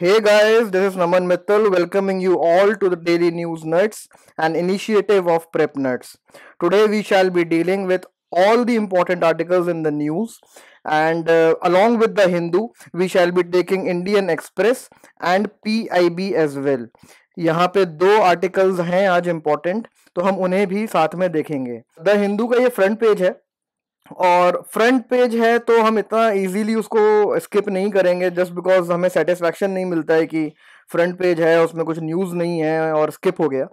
Hey guys, this is Naman Mittal welcoming you all to the Daily News Nuts, an initiative of Prep Nuts. Today we shall be dealing with all the important articles in the news and uh, along with the Hindu, we shall be taking Indian Express and PIB as well. यहाँ पे दो articles हैं आज important तो हम उन्हें भी साथ में देखेंगे द हिंदू का ये फ्रंट पेज है और फ्रंट पेज है तो हम इतना इजीली उसको स्किप नहीं करेंगे जस्ट बिकॉज हमें सेटिस्फैक्शन नहीं मिलता है कि फ्रंट पेज है उसमें कुछ न्यूज़ नहीं है और स्किप हो गया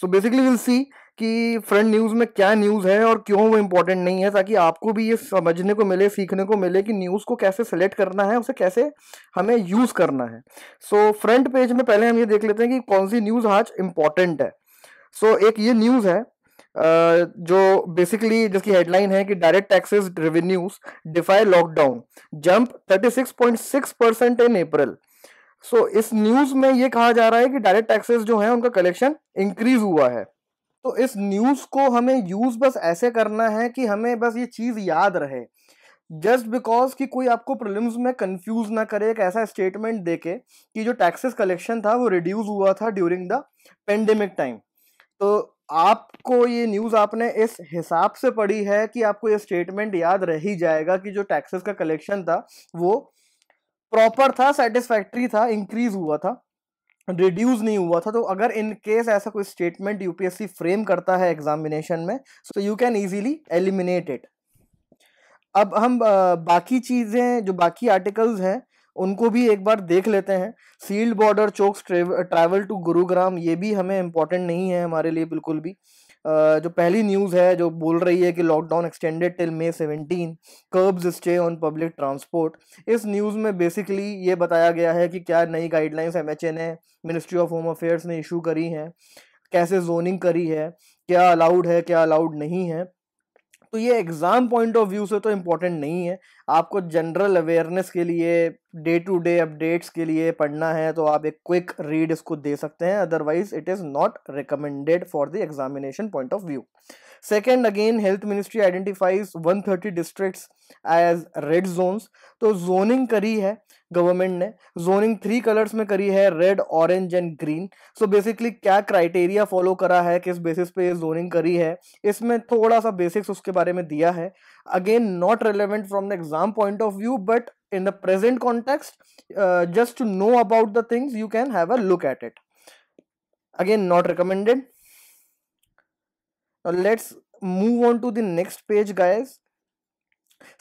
सो बेसिकली विल सी कि फ्रंट न्यूज़ में क्या न्यूज़ है और क्यों वो इम्पोर्टेंट नहीं है ताकि आपको भी ये समझने को मिले सीखने को मिले कि न्यूज़ को कैसे सेलेक्ट करना है उसे कैसे हमें यूज़ करना है सो फ्रंट पेज में पहले हम ये देख लेते हैं कि कौन सी न्यूज़ आज इम्पॉर्टेंट है सो so, एक ये न्यूज़ है जो बेसिकली जिसकी हेडलाइन है कि direct taxes revenues defy lockdown jump 36.6 percent in April so इस न्यूज में ये कहा जा रहा है कि डायरेक्ट टैक्सेस जो है उनका कलेक्शन इंक्रीज हुआ है तो इस न्यूज को हमें यूज बस ऐसे करना है कि हमें बस ये चीज याद रहे जस्ट बिकॉज कि कोई आपको प्रॉब्लम्स में कंफ्यूज ना करे एक ऐसा स्टेटमेंट देके कि जो टैक्सेस कलेक्शन था वो रिड्यूस हुआ था ड्यूरिंग द पेंडेमिक टाइम तो आपको ये न्यूज़ आपने इस हिसाब से पढ़ी है कि आपको ये स्टेटमेंट याद रह ही जाएगा कि जो टैक्सेस का कलेक्शन था वो प्रॉपर था सेटिस्फैक्ट्री था इंक्रीज हुआ था रिड्यूस नहीं हुआ था तो अगर इन केस ऐसा कोई स्टेटमेंट यूपीएससी फ्रेम करता है एग्जामिनेशन में so you can easily eliminate it अब हम बाकी चीज़ें जो बाकी आर्टिकल्स हैं उनको भी एक बार देख लेते हैं sealed borders chokes travel to Gurugram ये भी हमें इम्पोर्टेंट नहीं है हमारे लिए बिल्कुल भी जो पहली न्यूज़ है जो बोल रही है कि lockdown extended till May seventeen curbs stay on public transport इस न्यूज़ में बेसिकली ये बताया गया है कि क्या नई गाइडलाइंस एम एच ए ने मिनिस्ट्री ऑफ होम अफेयर्स ने इशू करी हैं कैसे जोनिंग करी है क्या अलाउड है क्या अलाउड नहीं है तो ये एग्जाम पॉइंट ऑफ व्यू से तो इम्पोर्टेंट नहीं है आपको जनरल अवेयरनेस के लिए डे टू डे अपडेट्स के लिए पढ़ना है तो आप एक क्विक रीड इसको दे सकते हैं otherwise it is not recommended for the examination point of view second again health ministry identifies 130 district as red zones तो जोनिंग करी है गवर्नमेंट ने जोनिंग थ्री कलर्स में करी है red orange and green so basically क्या criteria follow करा है किस बेसिस पे ये जोनिंग करी है इसमें थोड़ा सा बेसिक्स उसके बारे में दिया है again not relevant from the exam point of view but in the present context just to know about the things you can can look at it again not recommended let's move on to the next page guys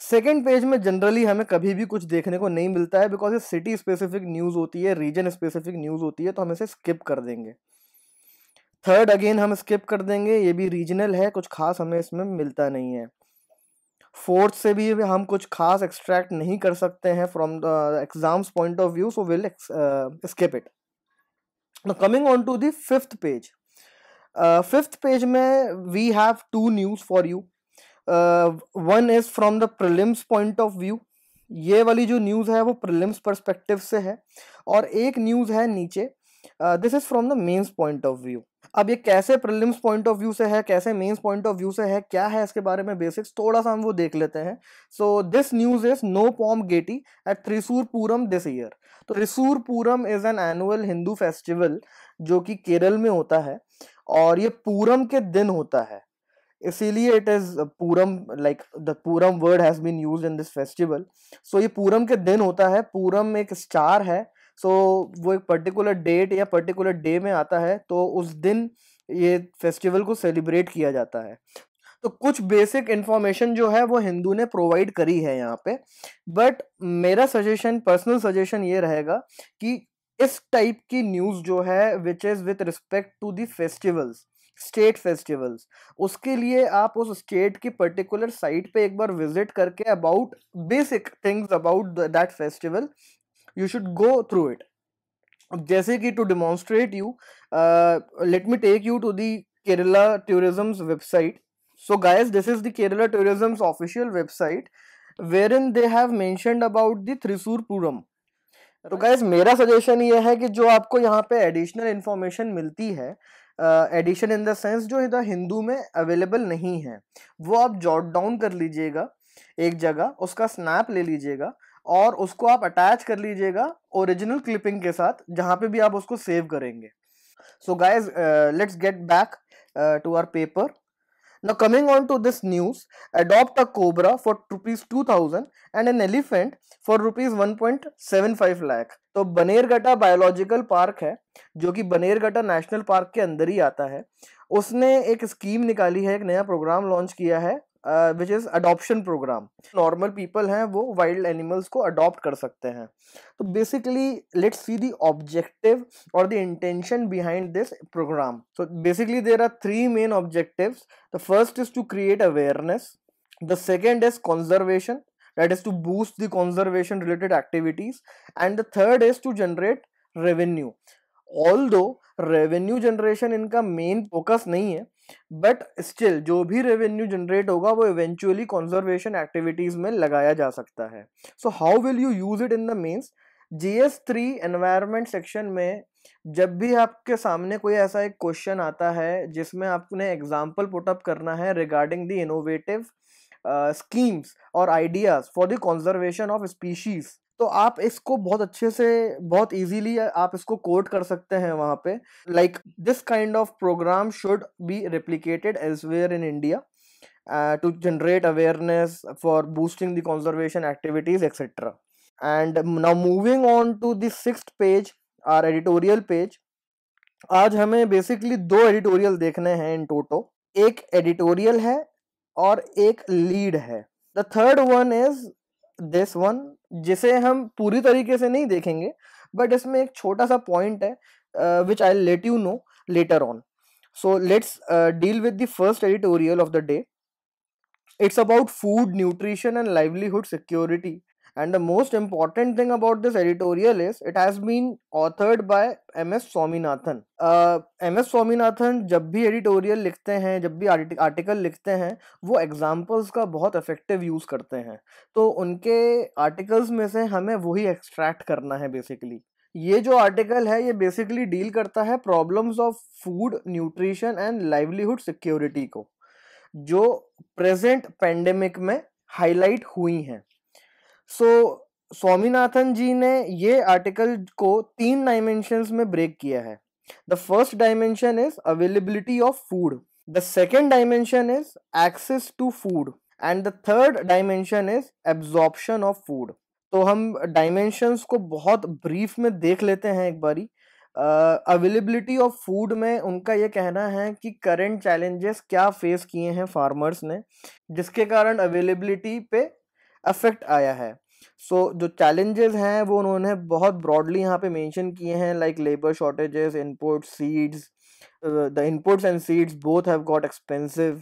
second page में generally हमें कभी भी कुछ देखने को नहीं मिलता है बिकॉज ये सिटी स्पेसिफिक न्यूज़ होती है रीजन स्पेसिफिक न्यूज़ होती है तो हम इसे स्किप कर देंगे थर्ड अगेन हम स्किप कर देंगे ये भी रीजनल है कुछ खास हमें इसमें मिलता नहीं है फोर्थ से भी हम कुछ खास एक्सट्रैक्ट नहीं कर सकते हैं from the exams point of view so will skip it coming on to the fifth page fifth uh, page में we have two news for you one is from the prelims point of view ये वाली जो news है वो prelims perspective से है और एक न्यूज़ है नीचे this is from the mains point of view अब ये कैसे प्रिलिम्स पॉइंट ऑफ व्यू से है कैसे मेन्स पॉइंट ऑफ व्यू से है क्या है इसके बारे में बेसिक्स थोड़ा सा हम वो देख लेते हैं so this news is no पॉम Getty eight त्रिसूरपुरम this year तो त्रिसूरपुरम is an annual Hindu festival जो कि केरल में होता है और ये पूरम के दिन होता है इसीलिए it is Pooram like the Pooram word has been used in this festival so ये पूरम के दिन होता है पूरम एक स्टार है सो so, वो एक पर्टिकुलर डेट या पर्टिकुलर डे में आता है तो उस दिन ये फेस्टिवल को सेलिब्रेट किया जाता है तो कुछ बेसिक इन्फॉर्मेशन जो है वो हिंदू ने प्रोवाइड करी है यहाँ पे बट मेरा सजेशन पर्सनल सजेशन ये रहेगा कि इस टाइप की न्यूज़ जो है which is with respect to the festivals state festivals उसके लिए आप उस स्टेट की पर्टिकुलर साइट पे एक बार विजिट करके about basic things about that festival you should go through it जैसे कि to demonstrate you let me take you to the Kerala tourism website so guys this is the kerala tourism's official website wherein they have mentioned about the thrissur puram तो guys मेरा suggestion ये है कि जो आपको यहाँ पे एडिशनल इन्फॉर्मेशन मिलती है एडिशन इन द सेंस जो इधर हिंदू में अवेलेबल नहीं है वो आप जॉट डाउन कर लीजिएगा एक जगह उसका स्नैप ले लीजिएगा और उसको आप अटैच कर लीजिएगा ओरिजिनल क्लिपिंग के साथ जहाँ पे भी आप उसको सेव करेंगे so guys let's get back to our paper Now coming on to this news, adopt a cobra for rupees two thousand and an elephant for rupees one point seven five lakh. तो बनेरगटा biological park है जो कि बनेरगटा national park के अंदर ही आता है उसने एक स्कीम निकाली है एक नया प्रोग्राम लॉन्च किया है which is adoption programme normal people हैं वो वाइल्ड एनिमल्स को अडोप्ट कर सकते हैं तो basically let's see the objective और the intention behind this programme so basically there are three main objective the first is to create awareness the second is conservation that is to boost the conservation related activities and the third is to generate revenue although revenue generation इनका main focus नहीं है but still जो भी revenue generate होगा वो eventually conservation activities में लगाया जा सकता है so how will you use it in the mains G S three environment section में जब भी आपके सामने कोई ऐसा एक क्वेश्चन आता है जिसमें आपने एग्जाम्पल पुटअप करना है रिगार्डिंग द इनोवेटिव स्कीम्स और ideas for the conservation of species तो आप इसको बहुत अच्छे से बहुत इजीली आप इसको कोट कर सकते हैं वहाँ पे like this kind of programme should be replicated elsewhere in India to generate awareness for boosting the conservation activities etcetera and now moving on to the six page our editorial page आज हमें basically दो editorial देखने हैं इन टोटो एक editorial है और एक lead है the third one is this one जिसे हम पूरी तरीके से नहीं देखेंगे बट इसमें एक छोटा सा पॉइंट है which I let you know later on so let's deal with the first editorial of the day it's about food nutrition and livelihood security And the most important thing about this editorial is it has been authored by M S Swaminathan M S Swaminathan जब भी editorial लिखते हैं जब भी article लिखते हैं वो examples का बहुत इफेक्टिव यूज़ करते हैं तो उनके आर्टिकल्स में से हमें वही एक्सट्रैक्ट करना है बेसिकली ये जो आर्टिकल है ये बेसिकली डील करता है problems of food nutrition and livelihood security को जो प्रेजेंट पेंडेमिक में हाईलाइट हुई हैं सो स्वामीनाथन जी ने ये आर्टिकल को तीन डायमेंशन में ब्रेक किया है the first dimension is availability of food the second dimension is access to food and the third dimension is absorption of food तो हम डायमेंशंस को बहुत ब्रीफ में देख लेते हैं एक बारी अवेलेबिलिटी ऑफ फूड में उनका ये कहना है कि करंट चैलेंजेस क्या फेस किए हैं फार्मर्स ने जिसके कारण अवेलेबिलिटी पे अफेक्ट आया है सो so, जो चैलेंजेस हैं वो उन्होंने बहुत ब्रॉडली यहाँ पे मेंशन किए हैं like labour shortages input seeds the inputs and seeds both have got expensive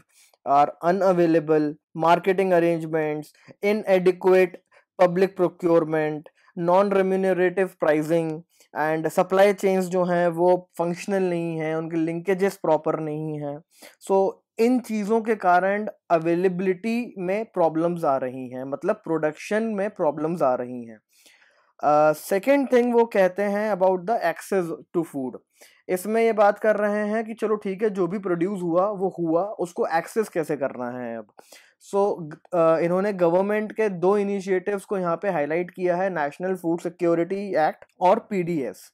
are unavailable marketing arrangements inadequate public procurement non remunerative pricing and supply chains जो हैं वो फंक्शनल नहीं हैं उनके लिंकेजेस प्रॉपर नहीं हैं सो so, इन चीज़ों के कारण अवेलेबिलिटी में प्रॉब्लम्स आ रही हैं मतलब प्रोडक्शन में प्रॉब्लम्स आ रही हैं सेकेंड थिंग वो कहते हैं about the access to food इसमें ये बात कर रहे हैं कि चलो ठीक है जो भी प्रोड्यूस हुआ वो हुआ उसको एक्सेस कैसे करना है अब सो so, uh, इन्होंने गवर्नमेंट के दो इनिशिएटिव्स को यहाँ पे हाईलाइट किया है नेशनल फूड सिक्योरिटी एक्ट और पीडीएस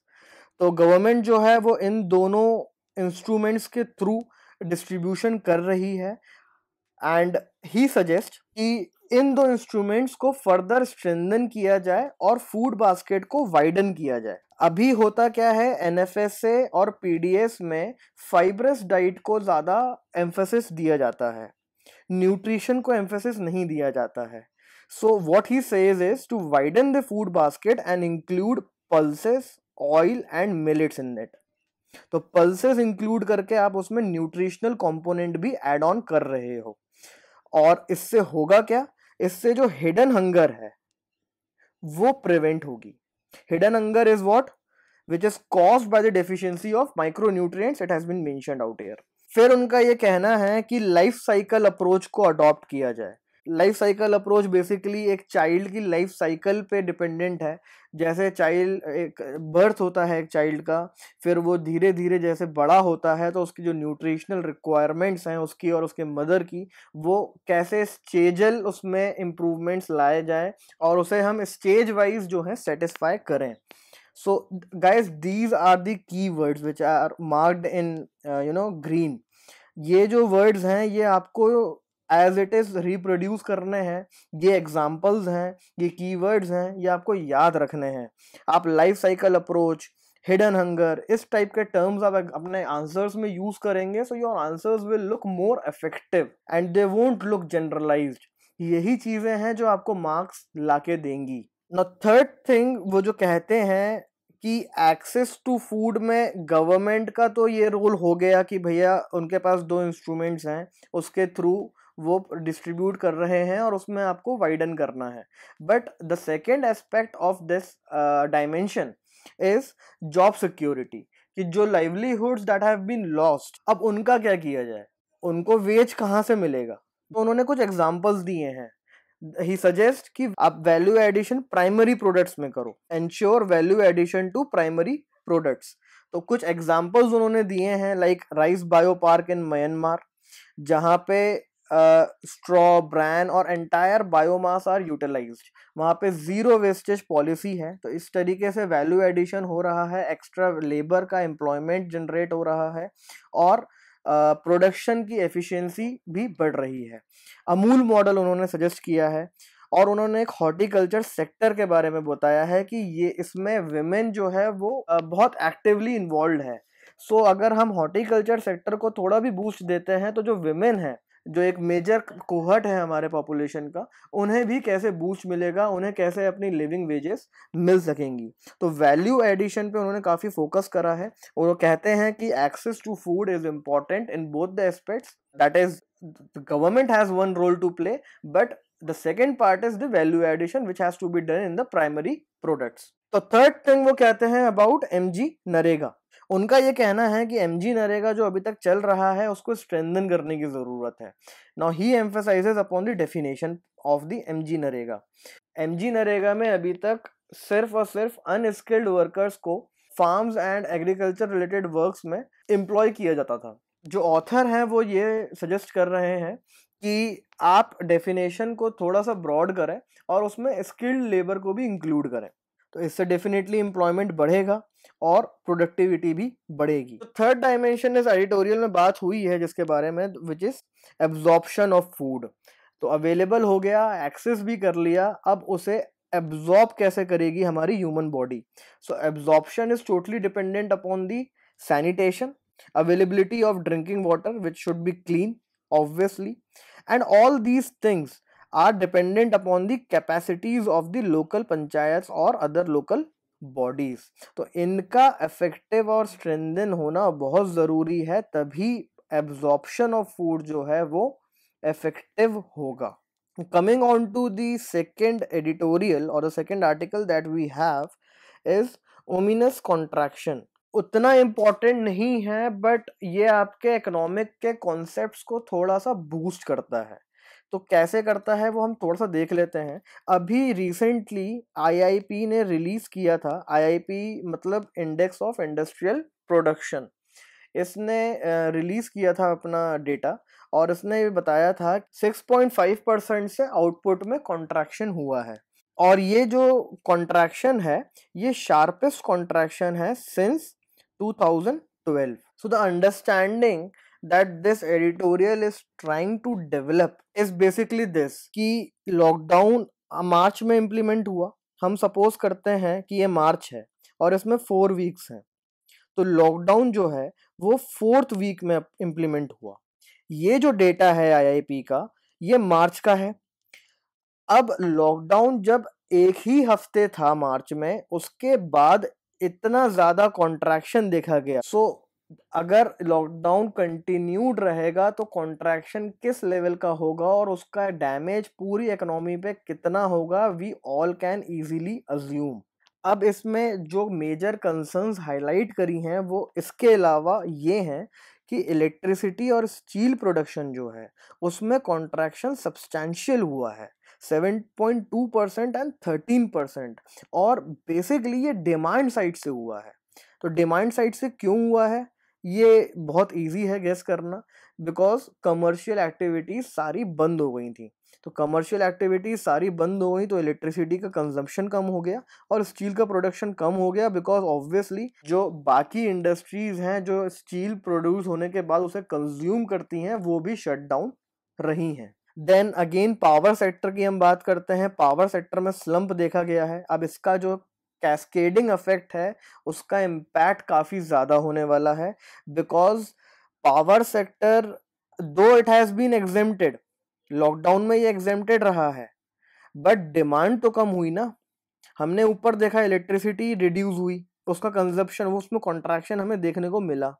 तो गवर्नमेंट जो है वो इन दोनों इंस्ट्रूमेंट्स के थ्रू डिस्ट्रीब्यूशन कर रही है एंड ही सजेस्ट कि इन दो इंस्ट्रूमेंट्स को फर्दर स्ट्रेंदन किया जाए और फूड बास्केट को वाइडन किया जाए अभी होता क्या है एन और पी में फाइब्रस डाइट को ज़्यादा एम्फेसिस दिया जाता है न्यूट्रिशन को एम्फेसिस नहीं दिया जाता है so what he says is to widen the food basket and include pulses oil and millets in it तो पल्सेस इंक्लूड करके आप उसमें न्यूट्रिशनल कंपोनेंट भी एड ऑन कर रहे हो और इससे होगा क्या इससे जो हिडन हंगर है वो प्रिवेंट होगी hidden hunger is what which is cause by the deficiency of micro nutrients it has been mention out here फिर उनका ये कहना है कि लाइफ साइकिल अप्रोच को अडॉप्ट किया जाए लाइफ साइकिल अप्रोच बेसिकली एक चाइल्ड की लाइफ साइकिल पे डिपेंडेंट है जैसे चाइल्ड एक बर्थ होता है एक चाइल्ड का फिर वो धीरे धीरे जैसे बड़ा होता है तो उसकी जो न्यूट्रिशनल रिक्वायरमेंट्स हैं उसकी और उसके मदर की वो कैसे स्टेजल उसमें इम्प्रूवमेंट्स लाए जाए और उसे हम स्टेज वाइज जो है सेटिस्फाई करें so guys these are the key words which are marked in you know green ये जो वर्ड्स हैं ये आपको एज इट इज रिप्रोड्यूस करने हैं ये एग्जाम्पल्स हैं ये कीवर्ड्स हैं ये आपको याद रखने हैं आप life cycle approach hidden hunger इस टाइप के टर्म्स आप अपने आंसर्स में यूज करेंगे so your answers will look more effective and they won't look generalise यही चीजें हैं जो आपको मार्क्स लाके देंगी न थर्ड थिंग वो जो कहते हैं कि एक्सेस टू फूड में गवर्नमेंट का तो ये रोल हो गया कि भैया उनके पास दो इंस्ट्रूमेंट्स हैं उसके थ्रू वो डिस्ट्रीब्यूट कर रहे हैं और उसमें आपको वाइडन करना है but the second aspect of this dimension is job security कि जो livelihoods that have been lost अब उनका क्या किया जाए उनको वेज कहाँ से मिलेगा तो उन्होंने कुछ एग्जाम्पल्स दिए हैं ही सजेस्ट कि आप वैल्यू एडिशन प्राइमरी प्रोडक्ट्स में करो ensure value addition to primary products तो कुछ एग्जाम्पल्स उन्होंने दिए हैं like rice bio park in Myanmar जहाँ पे स्ट्रॉ ब्रैन और एंटायर बायोमास आर यूटिलाइज वहाँ पे ज़ीरो वेस्टेज पॉलिसी है तो इस तरीके से वैल्यू एडिशन हो रहा है एक्स्ट्रा लेबर का एम्प्लॉयमेंट जनरेट हो रहा है और प्रोडक्शन uh, की एफिशिएंसी भी बढ़ रही है अमूल मॉडल उन्होंने सजेस्ट किया है और उन्होंने एक हॉर्टिकल्चर सेक्टर के बारे में बताया है कि ये इसमें वेमेन जो है वो बहुत एक्टिवली इन्वॉल्व है सो so, अगर हम हॉर्टिकल्चर सेक्टर को थोड़ा भी बूस्ट देते हैं तो जो वेमेन है जो एक मेजर कोहट है हमारे पॉपुलेशन का उन्हें भी कैसे बूस्ट मिलेगा उन्हें कैसे अपनी लिविंग वेजेस मिल सकेंगी तो वैल्यू एडिशन पे उन्होंने काफ़ी फोकस करा है और वो कहते हैं कि access to food is important in both the aspects that is government has one role to play but the second part is the value addition which has to be done in the primary products तो third thing वो कहते हैं about M G NREGA उनका ये कहना है कि M G NREGA जो अभी तक चल रहा है उसको स्ट्रेंथन करने की ज़रूरत है now he emphasises upon the definition of the M G NREGA M G NREGA में अभी तक सिर्फ और सिर्फ अनस्किल्ड वर्कर्स को farms and agriculture related works में एम्प्लॉय किया जाता था जो ऑथर हैं वो ये सजेस्ट कर रहे हैं कि आप डेफिनेशन को थोड़ा सा ब्रॉड करें और उसमें स्किल्ड लेबर को भी इंक्लूड करें तो इससे डेफिनेटली एम्प्लॉयमेंट बढ़ेगा और प्रोडक्टिविटी भी बढ़ेगी तो थर्ड डायमेंशन इस एडिटोरियल में बात हुई है जिसके बारे में which is absorption of food तो अवेलेबल हो गया एक्सेस भी कर लिया अब उसे एब्जॉर्ब कैसे करेगी हमारी human body so absorption is totally dependent upon the sanitation availability of drinking water which should be clean obviously and all these things are dependent upon the capacities of the local panchayat और other local bodies तो इनका effective और strengthen होना बहुत ज़रूरी है तभी absorption of food जो है वो इफेक्टिव होगा coming on to the second editorial और second article that we have is ominous contraction उतना इम्पॉर्टेंट नहीं है बट ये आपके इकोनॉमिक के कॉन्सेप्ट को थोड़ा सा बूस्ट करता है तो कैसे करता है वो हम थोड़ा सा देख लेते हैं अभी रिसेंटली आईआईपी ने रिलीज़ किया था आईआईपी मतलब इंडेक्स ऑफ इंडस्ट्रियल प्रोडक्शन इसने रिलीज़ किया था अपना डेटा और इसने बताया था 6.5 परसेंट से आउटपुट में कॉन्ट्रैक्शन हुआ है और ये जो कॉन्ट्रैक्शन है ये शार्पेस्ट कॉन्ट्रैक्शन है since 2012 so the understanding that this editorial is trying to develop is basically this कि lockdown मार्च में इम्प्लीमेंट हुआ हम सपोज करते हैं कि ये मार्च है और इसमें फोर वीक्स हैं तो लॉकडाउन जो है वो फोर्थ वीक में इम्प्लीमेंट हुआ ये जो डेटा है आईआईपी का ये मार्च का है अब लॉकडाउन जब एक ही हफ्ते था मार्च में उसके बाद इतना ज़्यादा कॉन्ट्रैक्शन देखा गया सो so, अगर लॉकडाउन कंटिन्यूड रहेगा तो कॉन्ट्रैक्शन किस लेवल का होगा और उसका डैमेज पूरी इकोनॉमी पे कितना होगा we all can easily assume अब इसमें जो मेजर कंसर्न्स हाईलाइट करी हैं वो इसके अलावा ये हैं कि इलेक्ट्रिसिटी और स्टील प्रोडक्शन जो है उसमें कॉन्ट्रैक्शन सब्सटैंशियल हुआ है 7.2 परसेंट एंड 13 परसेंट और बेसिकली ये डिमांड साइड से हुआ है तो डिमांड साइड से क्यों हुआ है ये बहुत इजी है गेस करना बिकॉज कमर्शियल एक्टिविटीज सारी बंद हो गई थी तो कमर्शियल एक्टिविटीज सारी बंद हो गई तो इलेक्ट्रिसिटी का कंजम्पशन कम हो गया और स्टील का प्रोडक्शन कम हो गया बिकॉज ऑब्वियसली जो बाकी इंडस्ट्रीज हैं जो स्टील प्रोड्यूस होने के बाद उसे कंज्यूम करती हैं वो भी शट डाउन रही हैं देन अगेन पावर सेक्टर की हम बात करते हैं पावर सेक्टर में स्लम्प देखा गया है अब इसका जो कैस्केडिंग इफेक्ट है उसका इम्पैक्ट काफ़ी ज़्यादा होने वाला है because power sector though it has been exempted lockdown में ये एग्जेम्प्टेड रहा है बट डिमांड तो कम हुई ना हमने ऊपर देखा इलेक्ट्रिसिटी रिड्यूस हुई उसका कंजप्शन वो उसमें कॉन्ट्रैक्शन हमें देखने को मिला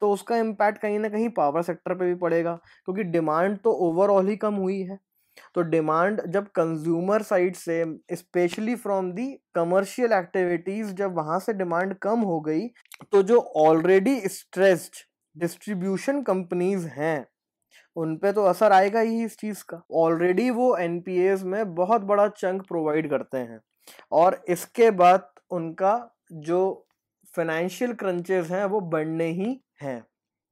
तो उसका इम्पैक्ट कहीं ना कहीं पावर सेक्टर पे भी पड़ेगा क्योंकि डिमांड तो ओवरऑल ही कम हुई है तो डिमांड जब कंज्यूमर साइड से specially from the commercial activities जब वहाँ से डिमांड कम हो गई तो जो ऑलरेडी स्ट्रेस्ड डिस्ट्रीब्यूशन कंपनीज हैं उन पे तो असर आएगा ही इस चीज़ का ऑलरेडी वो एन में बहुत बड़ा चंक प्रोवाइड करते हैं और इसके बाद उनका जो फाइनेंशियल क्रंचेज हैं वो बढ़ने ही हैं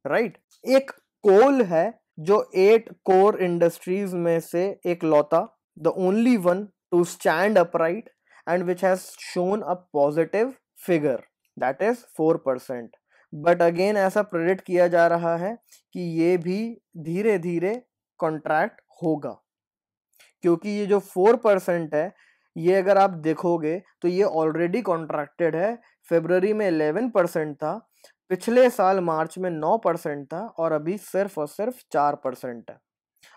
राइट right? एक कोल है जो एट कोर इंडस्ट्रीज में से एक लौता the only one to stand upright and which has shown a positive figure that is four percent but again ऐसा प्रेडिक्ट किया जा रहा है कि ये भी धीरे धीरे कॉन्ट्रैक्ट होगा क्योंकि ये जो फोर परसेंट है ये अगर आप देखोगे तो ये ऑलरेडी कॉन्ट्रैक्टेड है फेबररी में इलेवन परसेंट था पिछले साल मार्च में नौ परसेंट था और अभी सिर्फ और सिर्फ चार परसेंट है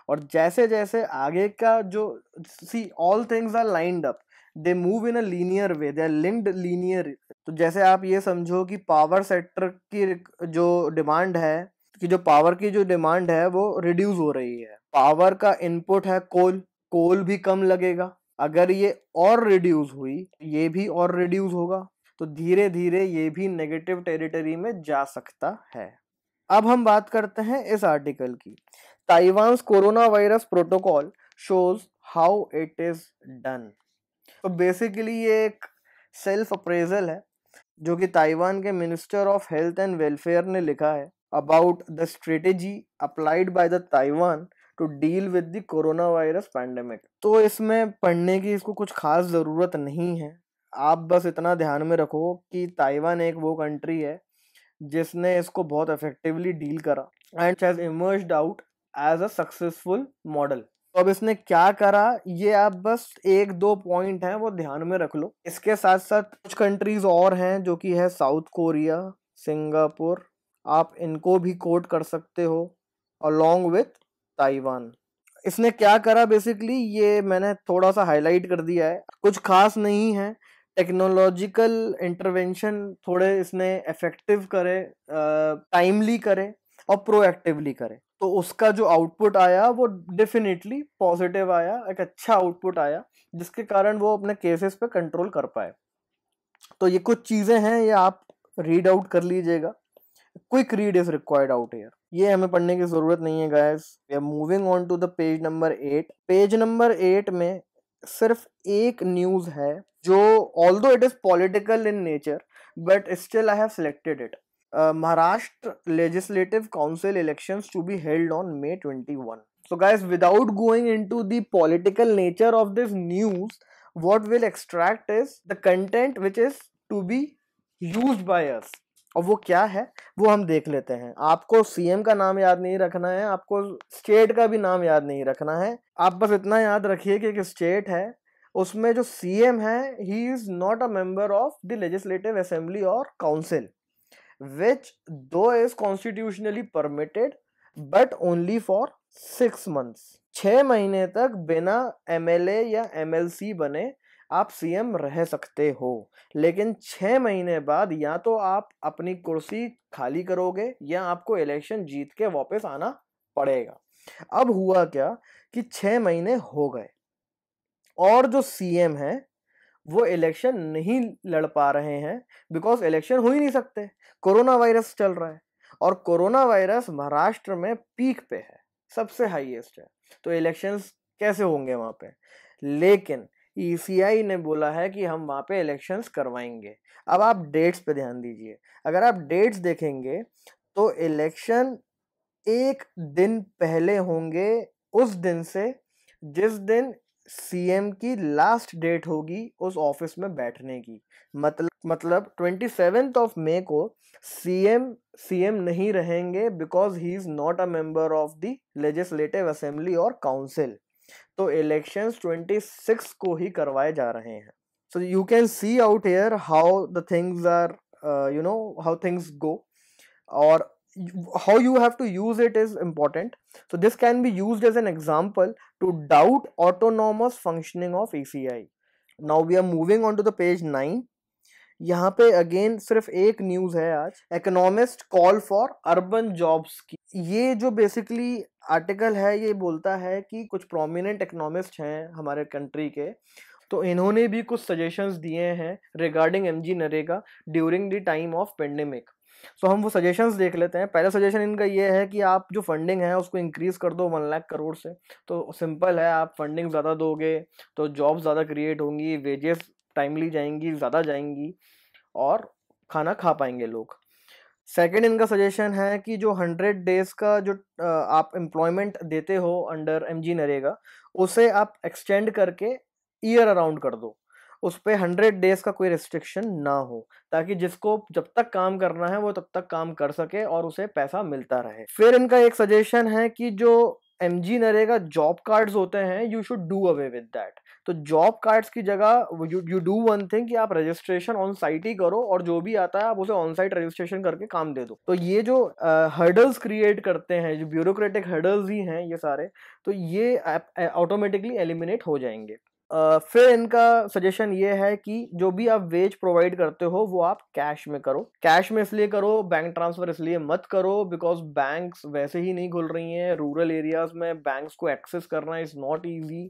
और जैसे जैसे आगे का जो see all things are lined up they move in a linear way they are linked linear तो जैसे आप ये समझो कि पावर सेक्टर की जो डिमांड है कि जो पावर की जो डिमांड है वो रिड्यूस हो रही है पावर का इनपुट है कोल कोल भी कम लगेगा अगर ये और रिड्यूस हुई ये भी और रिड्यूस होगा तो धीरे धीरे ये भी नेगेटिव टेरिटरी में जा सकता है अब हम बात करते हैं इस आर्टिकल की Taiwan corona virus protocol shows how it is done तो बेसिकली ये एक सेल्फ अप्रेजल है जो कि ताइवान के minister of health and welfare ने लिखा है about the strategy applied by the Taiwan to deal with the corona virus pandemic तो इसमें पढ़ने की इसको कुछ खास ज़रूरत नहीं है आप बस इतना ध्यान में रखो कि ताइवान एक वो कंट्री है जिसने इसको बहुत इफेक्टिवली डील करा and has emerge out as a successful model अब इसने क्या करा ये आप बस एक दो पॉइंट हैं वो ध्यान में रख लो इसके साथ साथ कुछ कंट्रीज और हैं जो कि है साउथ कोरिया सिंगापुर आप इनको भी कोट कर सकते हो अलोंग विथ ताइवान इसने क्या करा बेसिकली ये मैंने थोड़ा सा हाईलाइट कर दिया है कुछ खास नहीं है टेक्नोलॉजिकल इंटरवेंशन थोड़े इसमें इफेक्टिव करे टाइमली करे और प्रोएक्टिवली करे तो उसका जो आउटपुट आया वो डेफिनेटली पॉजिटिव आया एक अच्छा आउटपुट आया जिसके कारण वो अपने केसेस पे कंट्रोल कर पाए तो ये कुछ चीज़ें हैं ये आप रीड आउट कर लीजिएगा quick read is required out here ये हमें पढ़ने की ज़रूरत नहीं है guys we are moving on to the page number eight page number eight में सिर्फ एक न्यूज़ है जो although it is political in nature but still I have selected it Maharashtra legislative council election to be held on May 21 so guys without going into the political nature of this news what will extract is the content which is to be use by us और वो क्या है वो हम देख लेते हैं आपको सीएम का नाम याद नहीं रखना है आपको स्टेट का भी नाम याद नहीं रखना है आप बस इतना याद रखिए कि एक स्टेट है उसमें जो सी एम है he is not a member of the legislative assembly और council which though is constitutionally permitted but only for six months छः महीने तक बिना एम एल ए या एम एल सी बने आप सी एम रह सकते हो लेकिन छः महीने बाद या तो आप अपनी कुर्सी खाली करोगे या आपको इलेक्शन जीत के वापस आना पड़ेगा अब हुआ क्या कि छः महीने हो गए और जो सीएम है वो इलेक्शन नहीं लड़ पा रहे हैं बिकॉज इलेक्शन हो ही नहीं सकते कोरोना वायरस चल रहा है और कोरोना वायरस महाराष्ट्र में पीक पे है सबसे हाईएस्ट है तो इलेक्शंस कैसे होंगे वहाँ पे लेकिन ई e ने बोला है कि हम वहाँ पे इलेक्शंस करवाएंगे अब आप डेट्स पे ध्यान दीजिए अगर आप डेट्स देखेंगे तो इलेक्शन एक दिन पहले होंगे उस दिन से जिस दिन सीएम की लास्ट डेट होगी उस ऑफिस में बैठने की मतलब मतलब ट्वेंटी सेवेंथ ऑफ मे को सीएम सीएम नहीं रहेंगे because he is not a member of the legislative assembly और काउंसिल तो इलेक्शंस ट्वेंटी सिक्स को ही करवाए जा रहे हैं so you can see out here how the things are you know how things go और how you have to use it is important. So this can be used as an example to doubt autonomous functioning of ACI. Now we are moving on to the page 9. यहाँ पे again सिर्फ एक news है आज economist call for urban jobs की ये जो basically article है ये बोलता है कि कुछ प्रोमिनेंट इकोनॉमिस्ट हैं हमारे कंट्री के तो इन्होंने भी कुछ सजेशंस दिए हैं regarding M G NREGA during the time of pandemic so तो हम वो सजेशन देख लेते हैं पहला सजेशन इनका ये है कि आप जो फंडिंग है उसको इंक्रीज़ कर दो वन लाख करोड़ से तो सिंपल है आप फंडिंग ज़्यादा दोगे तो जॉब ज़्यादा क्रिएट होंगी वेजेस टाइमली जाएंगी ज़्यादा जाएंगी और खाना खा पाएंगे लोग सेकेंड इनका सजेशन है कि जो हंड्रेड डेज का जो आप एम्प्लॉयमेंट देते हो अंडर एम जी नरेगा उसे आप एक्सटेंड करके ईयर अराउंड कर दो उस पर हंड्रेड डेज का कोई रिस्ट्रिक्शन ना हो ताकि जिसको जब तक काम करना है वो तब तक काम कर सके और उसे पैसा मिलता रहे फिर इनका एक सजेशन है कि जो M G NREGA job cards होते हैं you should do away with that तो जॉब कार्ड्स की जगह यू डू वन थिंग कि आप रजिस्ट्रेशन ऑन साइट ही करो और जो भी आता है आप उसे ऑन साइट रजिस्ट्रेशन करके काम दे दो तो ये जो हर्डल्स uh, क्रिएट करते हैं जो ब्यूरोक्रेटिक हर्डल्स ही हैं ये सारे तो ये ऑटोमेटिकली एलिमिनेट हो जाएंगे फिर इनका सजेशन ये है कि जो भी आप वेज प्रोवाइड करते हो वो आप कैश में करो कैश में इसलिए करो बैंक ट्रांसफर इसलिए मत करो बिकॉज बैंक्स वैसे ही नहीं खुल रही हैं रूरल एरियाज में बैंक्स को एक्सेस करना is not easy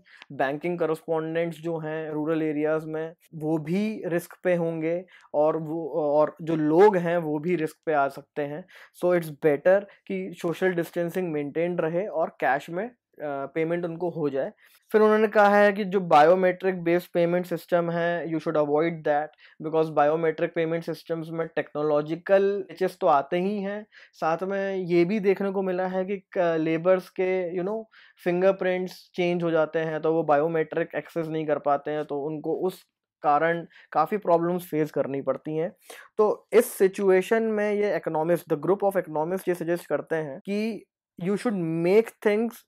banking correspondents जो हैं रूरल एरियाज में वो भी रिस्क पे होंगे और वो और जो लोग हैं वो भी रिस्क पे आ सकते हैं सो इट्स बेटर कि सोशल डिस्टेंसिंग मेंटेन रहे और कैश में पेमेंट उनको हो जाए फिर उन्होंने कहा है कि जो बायोमेट्रिक बेस्ड पेमेंट सिस्टम है you should avoid that because biometric payment systems में टेक्नोलॉजिकल चेस तो आते ही हैं साथ में ये भी देखने को मिला है कि लेबर्स के यू नो फिंगरप्रिंट्स चेंज हो जाते हैं तो वो बायोमेट्रिक एक्सेस नहीं कर पाते हैं तो उनको उस कारण काफ़ी प्रॉब्लम्स फेस करनी पड़ती हैं तो इस सिचुएशन में ये economist the group of economist ये सजेस्ट करते हैं कि you should make things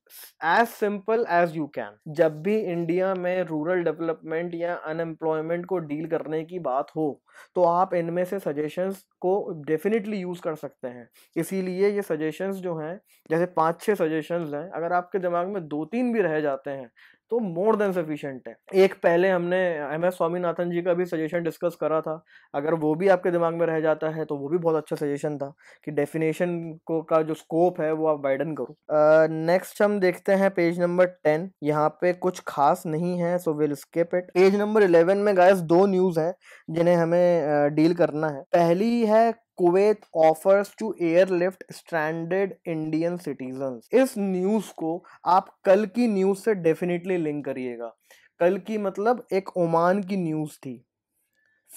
as simple as you can जब भी इंडिया में रूरल डेवलपमेंट या अनएम्प्लॉयमेंट को डील करने की बात हो तो आप इनमें से सजेशंस को डेफिनेटली यूज़ कर सकते हैं इसीलिए ये सजेशंस जो हैं जैसे पांच छह सजेशंस हैं अगर आपके दिमाग में दो तीन भी रह जाते हैं तो मोर देन सफिशेंट है एक पहले हमने एम एस स्वामीनाथन जी का भी सजेशन डिस्कस करा था अगर वो भी आपके दिमाग में रह जाता है तो वो भी बहुत अच्छा सजेशन था कि डेफिनेशन को का जो स्कोप है वो आप वाइडन गार्डन करो नेक्स्ट हम देखते हैं पेज नंबर टेन यहाँ पे कुछ खास नहीं है so will skip it page number eleven में गाइस दो न्यूज हैं जिन्हें हमें डील uh, करना है पहली है Kuwait offers to airlift stranded Indian citizen इस न्यूज को आप कल की न्यूज से डेफिनेटली लिंक करिएगा कल की मतलब एक ओमान की न्यूज थी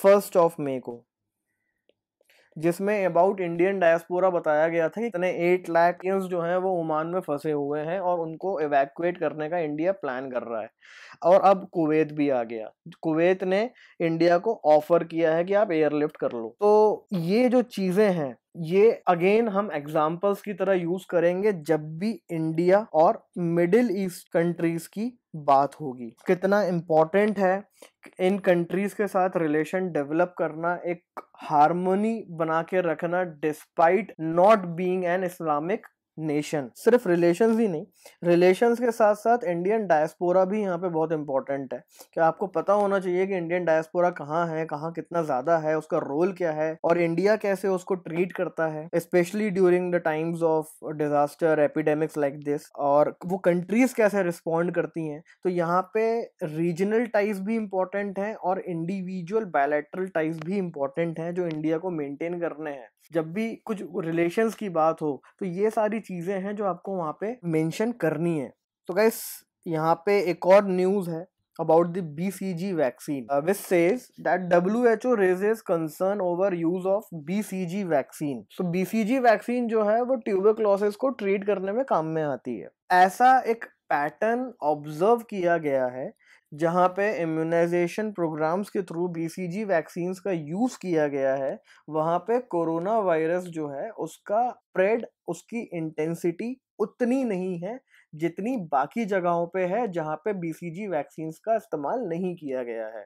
फर्स्ट ऑफ मे को जिसमें अबाउट इंडियन डायस्पोरा बताया गया था कि इतने एट लाख जो हैं वो ओमान में फंसे हुए हैं और उनको एवैक्यूएट करने का इंडिया प्लान कर रहा है और अब कुवैत भी आ गया कुवैत ने इंडिया को ऑफर किया है कि आप एयरलिफ्ट कर लो तो ये जो चीजें हैं ये अगेन हम एग्जाम्पल्स की तरह यूज करेंगे जब भी इंडिया और मिडिल ईस्ट कंट्रीज की बात होगी कितना इम्पोर्टेंट है इन कंट्रीज के साथ रिलेशन डेवलप करना एक हारमोनी बना के रखना despite not being an Islamic nation सिर्फ रिलेशन ही नहीं रिलेशन के साथ साथ इंडियन डायस्पोरा भी यहाँ पे बहुत इंपॉर्टेंट है कि आपको पता होना चाहिए कि इंडियन डायस्पोरा कहाँ है कहाँ कितना ज़्यादा है उसका रोल क्या है और इंडिया कैसे उसको ट्रीट करता है specially during the times of disaster epidemics like this और वो कंट्रीज कैसे रिस्पॉन्ड करती हैं तो यहाँ पे रीजनल टाइप्स भी इंपॉर्टेंट हैं और इंडिविजुअल बायोलेट्रल टाइप्स भी इंपॉर्टेंट हैं जो इंडिया को मेनटेन करने हैं जब भी कुछ रिलेशंस की बात हो तो ये सारी चीजें हैं जो आपको वहाँ पे मेंशन करनी है तो गैस यहाँ पे एक और न्यूज है about the B C G vaccine which says that W H O raises concern over use of B C G vaccine so B C G vaccine जो है वो ट्यूबर ट्यूबरक्लोसिस को ट्रीट करने में काम में आती है ऐसा एक पैटर्न ऑब्जर्व किया गया है जहाँ पे इम्यूनाइजेशन प्रोग्राम्स के थ्रू बीसीजी वैक्सीन्स का यूज़ किया गया है वहाँ पे कोरोना वायरस जो है उसका स्प्रेड उसकी इंटेंसिटी उतनी नहीं है जितनी बाकी जगहों पे है जहाँ पे बीसीजी वैक्सीन्स का इस्तेमाल नहीं किया गया है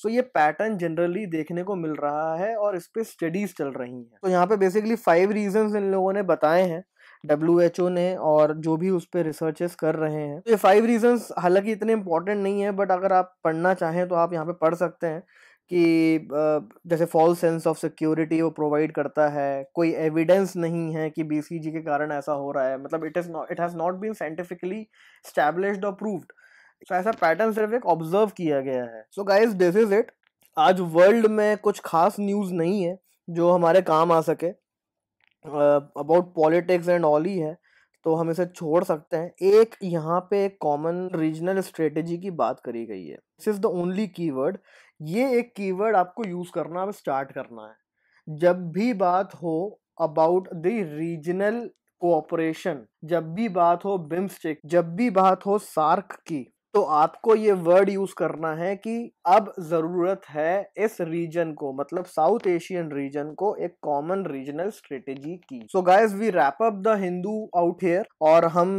सो so, ये पैटर्न जनरली देखने को मिल रहा है और इस पर स्टडीज चल रही हैं तो यहाँ पे बेसिकली फाइव रीजंस इन लोगों ने बताए हैं डब्ल्यू एच ओ ने और जो भी उस पर रिसर्चेस कर रहे हैं तो ये फाइव रीजंस हालांकि इतने इंपॉर्टेंट नहीं है बट अगर आप पढ़ना चाहें तो आप यहाँ पे पढ़ सकते हैं कि जैसे फॉल्स सेंस ऑफ सिक्योरिटी वो प्रोवाइड करता है कोई एविडेंस नहीं है कि बीसीजी के कारण ऐसा हो रहा है मतलब it is not it has not been scientifically established और प्रूव्ड सो ऐसा पैटर्न सिर्फ एक ऑब्जर्व किया गया है so guys this is it आज वर्ल्ड में कुछ खास न्यूज़ नहीं है जो हमारे काम आ सके अबाउट पॉलिटिक्स एंड ऑल ही है तो हम इसे छोड़ सकते हैं एक यहाँ पे एक कॉमन रीजनल स्ट्रेटेजी की बात करी गई है this is the only keyword ये एक कीवर्ड आपको यूज़ करना अब स्टार्ट करना है जब भी बात हो अबाउट द रीजनल कोऑपरेशन जब भी बात हो बिम्स्टेक जब भी बात हो सार्क की तो आपको ये वर्ड यूज करना है कि अब जरूरत है इस रीजन को मतलब साउथ एशियन रीजन को एक कॉमन रीजनल स्ट्रेटेजी की so guys we wrap up the Hindu out here और हम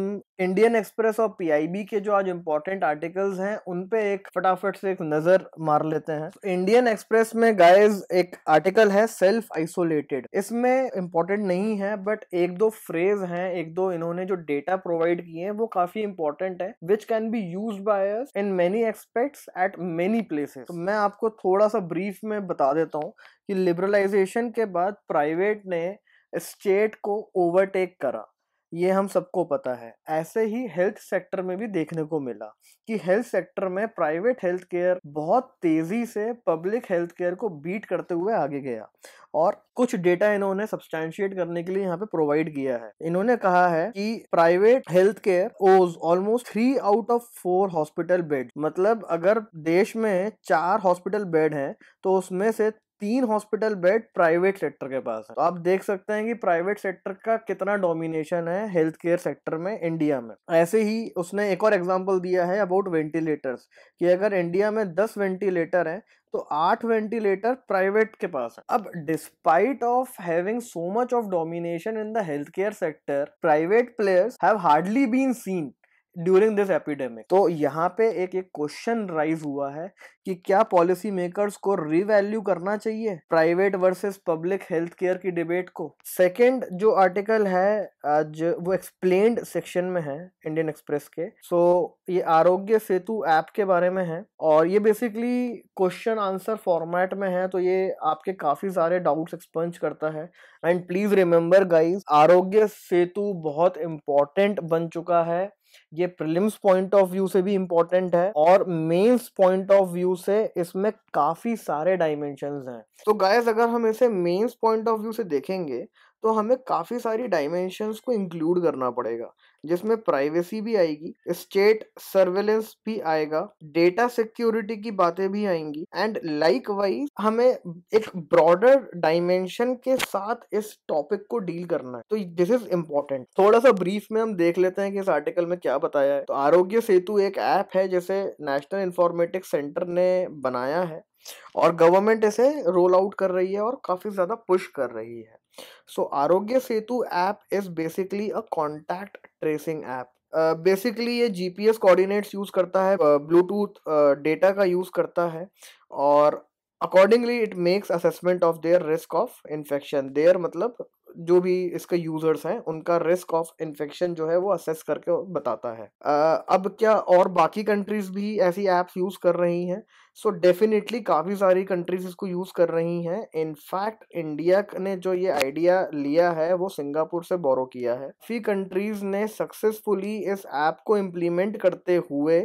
इंडियन एक्सप्रेस और पीआईबी के जो आज इम्पोर्टेंट आर्टिकल्स हैं उन पे एक फटाफट से एक नजर मार लेते हैं इंडियन तो एक्सप्रेस में गाइस एक आर्टिकल है सेल्फ आइसोलेटेड इसमें इम्पोर्टेंट नहीं है बट एक दो फ्रेज हैं एक दो इन्होंने जो डेटा प्रोवाइड किए हैं वो काफी इम्पोर्टेंट है which can be use by in many expects at many places मैं आपको थोड़ा सा ब्रीफ में बता देता हूँ कि लिबरलाइजेशन के बाद प्राइवेट ने स्टेट को ओवरटेक करा ये हम सबको पता है ऐसे ही हेल्थ सेक्टर में भी देखने को मिला कि हेल्थ सेक्टर में प्राइवेट हेल्थ केयर बहुत तेजी से पब्लिक हेल्थ केयर को बीट करते हुए आगे गया और कुछ डेटा इन्होंने सब्सटैंशिएट करने के लिए यहाँ पे प्रोवाइड किया है इन्होंने कहा है कि private health care owns almost three out of four hospital bed मतलब अगर देश में चार हॉस्पिटल बेड हैं तो उसमें से तीन हॉस्पिटल बेड प्राइवेट सेक्टर के पास है तो आप देख सकते हैं कि प्राइवेट सेक्टर का कितना डोमिनेशन है हेल्थ केयर सेक्टर में इंडिया में ऐसे ही उसने एक और एग्जाम्पल दिया है अबाउट वेंटिलेटर्स कि अगर इंडिया में दस वेंटिलेटर हैं तो आठ वेंटिलेटर प्राइवेट के पास है अब despite of having so much of domination in the health care sector private players have hardly been seen during this epidemic तो यहाँ पे एक एक क्वेश्चन राइज हुआ है कि क्या पॉलिसी मेकर्स को रिवैल्यू करना चाहिए private versus public health care की डिबेट को सेकंड जो आर्टिकल है आज वो एक्सप्लेन्ड सेक्शन में है इंडियन एक्सप्रेस के सो so, ये आरोग्य सेतु ऐप के बारे में है और ये बेसिकली क्वेश्चन आंसर फॉर्मेट में है तो ये आपके काफी सारे डाउट्स एक्सपंज करता है एंड प्लीज रिमेम्बर गाइज आरोग्य सेतु बहुत इंपॉर्टेंट बन चुका है ये प्रिलिम्स पॉइंट ऑफ व्यू से भी इम्पोर्टेंट है और मेंस पॉइंट ऑफ व्यू से इसमें काफ़ी सारे डायमेंशन हैं तो गाइस अगर हम इसे मेंस पॉइंट ऑफ व्यू से देखेंगे तो हमें काफ़ी सारी डायमेंशंस को इंक्लूड करना पड़ेगा जिसमें प्राइवेसी भी आएगी स्टेट सर्वेलेंस भी आएगा डेटा सिक्योरिटी की बातें भी आएंगी एंड लाइक वाइज हमें एक ब्रॉडर डायमेंशन के साथ इस टॉपिक को डील करना है तो दिस इज इम्पोर्टेंट थोड़ा सा ब्रीफ में हम देख लेते हैं कि इस आर्टिकल में क्या बताया है तो आरोग्य सेतु एक ऐप है जिसे नेशनल इन्फॉर्मेटिक सेंटर ने बनाया है और गवर्नमेंट इसे रोल आउट कर रही है और काफ़ी ज़्यादा पुश कर रही है so Aarogya Setu app is basically a contact tracing app basically ये जीपीएस कोऑर्डिनेट्स यूज़ करता है ब्लूटूथ uh, डेटा uh, का यूज़ करता है और accordingly it makes assessment of their risk of infection their मतलब जो भी इसके यूजर्स हैं उनका रिस्क ऑफ इन्फेक्शन जो है वो असेस करके बताता है uh, अब क्या और बाकी कंट्रीज भी ऐसी ऐप्स यूज कर रही हैं सो डेफिनेटली काफ़ी सारी कंट्रीज इसको यूज़ कर रही हैं इनफैक्ट इंडिया ने जो ये आइडिया लिया है वो सिंगापुर से बोरो किया है फी कंट्रीज ने सक्सेसफुली इस ऐप को इम्प्लीमेंट करते हुए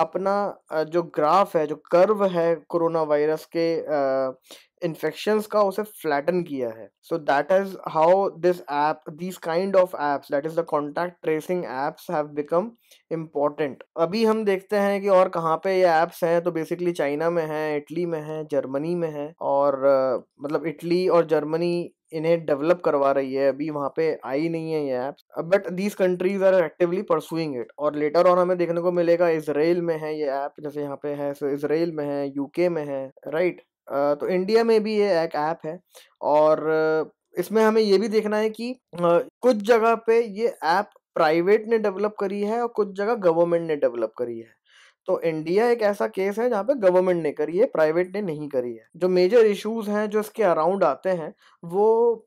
अपना जो ग्राफ है जो कर्व है कोरोना वायरस के इन्फेक्शन का उसे फ्लैटन किया है so that is how this app this kind of apps that is the contact tracing apps have become important अभी हम देखते हैं कि और कहाँ पे ये एप्स हैं तो बेसिकली चाइना में है इटली में है जर्मनी में है और uh, मतलब इटली और जर्मनी इन्हें डेवलप करवा रही है अभी वहाँ पे आई नहीं है ये apps but these countries are actively pursuing it और लेटर और हमें देखने को मिलेगा इसराइल में है ये ऐप जैसे यहाँ पे है सो so इसराइल में है यूके में है राइट right? तो इंडिया में भी ये एक ऐप है और इसमें हमें ये भी देखना है कि कुछ जगह पे ये ऐप प्राइवेट ने डेवलप करी है और कुछ जगह गवर्नमेंट ने डेवलप करी है। तो इंडिया एक ऐसा केस है जहाँ पे गवर्नमेंट ने करी है, प्राइवेट ने नहीं करी है। जो मेजर इश्यूज़ हैं, जो इसके अराउंड आते हैं, वो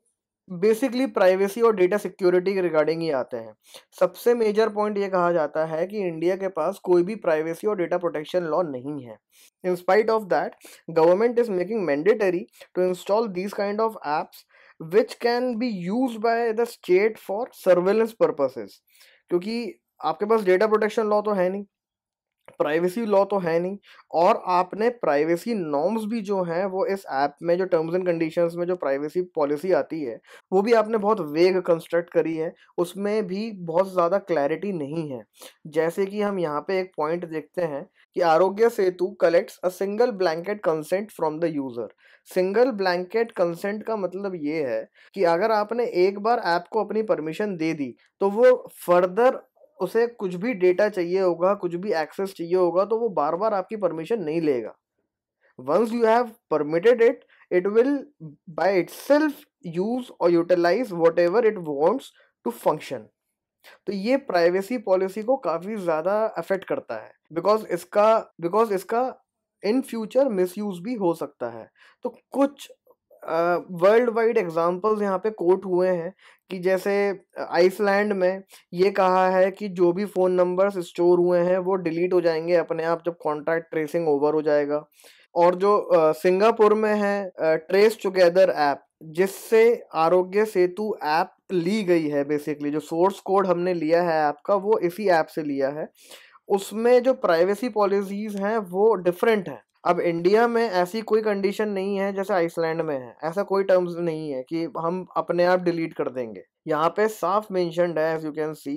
बेसिकली प्राइवेसी और डेटा सिक्योरिटी के रिगार्डिंग ही आते हैं सबसे मेजर पॉइंट ये कहा जाता है कि इंडिया के पास कोई भी प्राइवेसी और डेटा प्रोटेक्शन लॉ नहीं है in spite of that government is making mandatory to install these kind of apps which can be use by the state for surveillance purposes क्योंकि आपके पास डेटा प्रोटेक्शन लॉ तो है नहीं privacy law तो है नहीं और आपने प्राइवेसी नॉर्म्स भी जो हैं वो इस ऐप में जो टर्म्स एंड कंडीशंस में जो प्राइवेसी पॉलिसी आती है वो भी आपने बहुत वेग कंस्ट्रक्ट करी है उसमें भी बहुत ज़्यादा क्लैरिटी नहीं है जैसे कि हम यहाँ पे एक पॉइंट देखते हैं कि Aarogya Setu collects a single blanket consent from the user single blanket consent का मतलब ये है कि अगर आपने एक बार ऐप को अपनी परमिशन दे दी तो वो फर्दर उसे कुछ भी डेटा चाहिए होगा कुछ भी एक्सेस चाहिए होगा तो वो बार बार आपकी परमिशन नहीं लेगा once you have permitted it it it will by use और utilize utilize ever it wants to function तो ये प्राइवेसी पॉलिसी को काफ़ी ज़्यादा अफेक्ट करता है बिकॉज इसका बिकॉज इसका इन फ्यूचर मिस भी हो सकता है तो कुछ वर्ल्ड वाइड एग्जाम्पल्स यहाँ पे कोट हुए हैं कि जैसे आइसलैंड में ये कहा है कि जो भी फ़ोन नंबर्स स्टोर हुए हैं वो डिलीट हो जाएंगे अपने आप जब कॉन्टैक्ट ट्रेसिंग ओवर हो जाएगा और जो सिंगापुर में है ट्रेस टुगेदर ऐप जिससे आरोग्य सेतु ऐप ली गई है बेसिकली जो सोर्स कोड हमने लिया है ऐप का वो इसी ऐप से लिया है उसमें जो प्राइवेसी पॉलिसीज़ हैं वो डिफरेंट हैं अब इंडिया में ऐसी कोई कंडीशन नहीं है जैसे आइसलैंड में है ऐसा कोई टर्म्स नहीं है कि हम अपने आप डिलीट कर देंगे यहाँ पे साफ मेंशनड है as you can see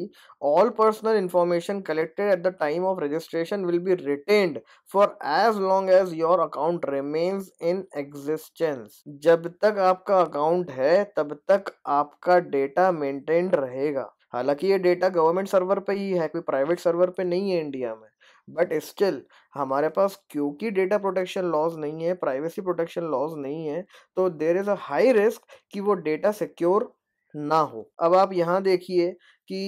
all personal information collected at the time of registration will be retained for as long as your account remains in existence जब तक आपका अकाउंट है तब तक आपका डेटा मेंटेन्ड रहेगा हालांकि ये डेटा गवर्नमेंट सर्वर पे ही है कोई प्राइवेट सर्वर पे नहीं है इंडिया में बट स्टिल हमारे पास क्योंकि डेटा प्रोटेक्शन लॉज नहीं है प्राइवेसी प्रोटेक्शन लॉज नहीं है तो there is a high risk कि वो डेटा सिक्योर ना हो अब आप यहाँ देखिए कि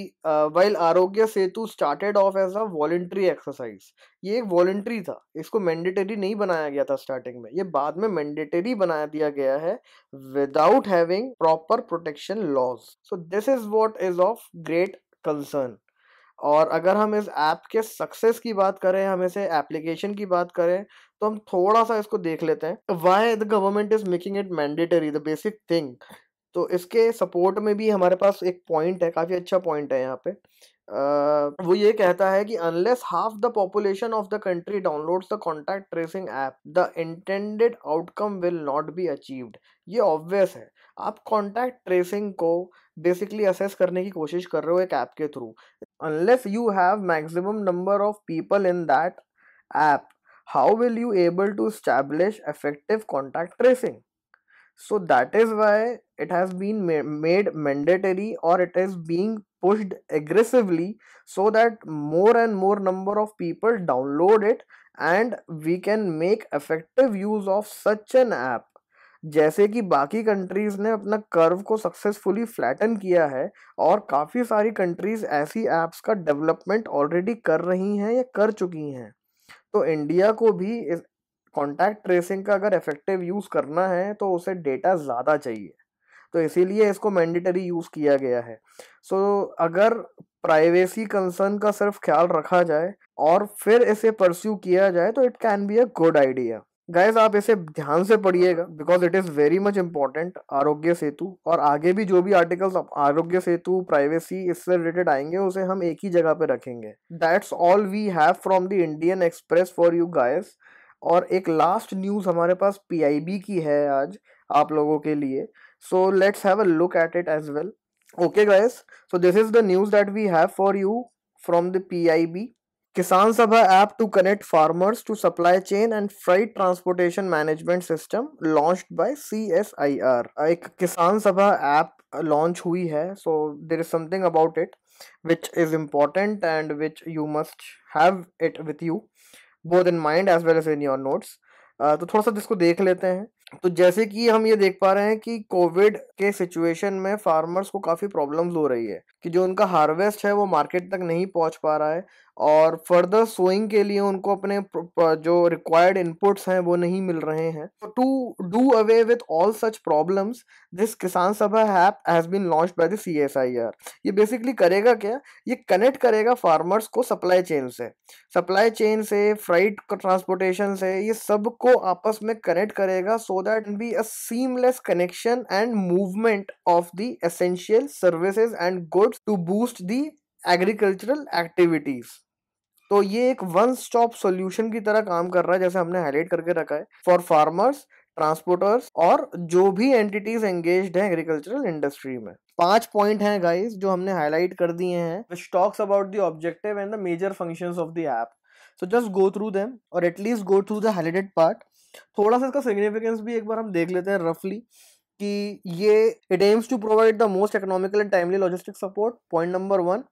while Aarogya Setu started off as a voluntary exercise ये एक वॉलेंट्री था इसको मैंडेटरी नहीं बनाया गया था स्टार्टिंग में ये बाद में मैंडेटरी बनाया दिया गया है without having proper protection laws so this is what is of great concern और अगर हम इस ऐप के सक्सेस की बात करें हम इसे एप्लीकेशन की बात करें तो हम थोड़ा सा इसको देख लेते हैं why the government is making it mandatory the basic thing तो इसके सपोर्ट में भी हमारे पास एक पॉइंट है काफ़ी अच्छा पॉइंट है यहाँ पे वो ये कहता है कि unless half the population of the country downloads the contact tracing app the intended outcome will not be achieved ये ऑब्वियस है आप कॉन्टैक्ट ट्रेसिंग को बेसिकली असेस करने की कोशिश कर रहे हो एक ऐप के through unless you have maximum number of people in that app how will you able to establish effective contact tracing so that is why it has been ma- made mandatory or it is being pushed aggressively so that more and more number of people download it and we can make effective use of such an app जैसे कि बाकी countries ने अपना curve को successfully flatten किया है और काफ़ी सारी कंट्रीज़ ऐसी ऐप्स का डेवलपमेंट ऑलरेडी कर रही हैं या कर चुकी हैं तो इंडिया को भी इस कॉन्टैक्ट ट्रेसिंग का अगर इफेक्टिव यूज़ करना है तो उसे डेटा ज़्यादा चाहिए तो इसीलिए इसको मैंडेटरी यूज़ किया गया है सो so, अगर प्राइवेसी कंसर्न का सिर्फ ख्याल रखा जाए और फिर इसे परस्यू किया जाए तो it can be a good idea guys आप इसे ध्यान से पढ़िएगा because it is very much important Aarogya Setu और आगे भी जो भी आर्टिकल्स आरोग्य सेतु प्राइवेसी इससे रिलेटेड आएंगे उसे हम एक ही जगह पे रखेंगे that's all we have from the Indian Express for you guys और एक लास्ट न्यूज़ हमारे पास पीआईबी की है आज आप लोगों के लिए so let's have a look at it as well okay guys so this is the news that we have for you from the PIB Kisan Sabha app to connect farmers to supply chain and freight transportation management system launched by CSIR एक Kisan Sabha app launch हुई है so there is something about it which is important and which you must have it with you both in mind as well as in your notes तो थोड़ा सा इसको देख लेते हैं तो जैसे कि हम ये देख पा रहे हैं कि कोविड के सिचुएशन में फार्मर्स को काफ़ी प्रॉब्लम्स हो रही है कि जो उनका हार्वेस्ट है वो मार्केट तक नहीं पहुंच पा रहा है और फर्दर सोइंग के लिए उनको अपने जो रिक्वायर्ड इनपुट्स हैं वो नहीं मिल रहे हैं तो to do away with all such problems this Kisan Sabha app has been launch by the C S I R ये बेसिकली करेगा क्या ये कनेक्ट करेगा फार्मर्स को सप्लाई चेन से सप्लाई चेन से फ्राइट ट्रांसपोर्टेशन से ये सबको आपस में कनेक्ट करेगा so so that will be a seamless connection and movement of the essential services and goods to boost the agricultural activities तो ये एक वन स्टॉप सॉल्यूशन की तरह काम कर रहा है जैसे हमने हाईलाइट करके रखा है फॉर फार्मर्स ट्रांसपोर्टर्स और जो भी एंटिटीज एंगेज हैं एग्रीकल्चरल इंडस्ट्री में पांच पॉइंट हैं गाइस जो हमने हाईलाइट कर दिए हैं stocks about the objective and the major functions of the app so just go through them और at least go through the highlighted part थोड़ा सा इसका सिग्निफिकेंस भी एक बार हम देख लेते हैं रफली कि ये it aims to provide the most economical and timely logistic support point number one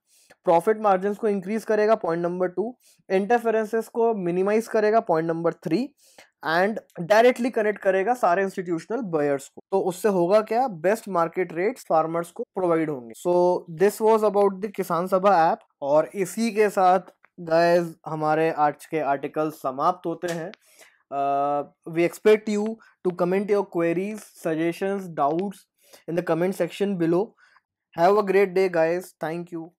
profit margin को इंक्रीज करेगा पॉइंट नंबर टू इंटरफेरेंसेस को मिनिमाइज करेगा point number three and directly connect करेगा सारे इंस्टीट्यूशनल बायर्स को तो उससे होगा क्या बेस्ट मार्केट रेट्स फार्मर्स को प्रोवाइड होंगे so this was about the Kisan Sabha app और इसी के साथ गाइज हमारे आज के आर्टिकल समाप्त होते हैं Uh, we expect you to comment your queries, suggestions, doubts in the comment section below. Have a great day, guys. Thank you.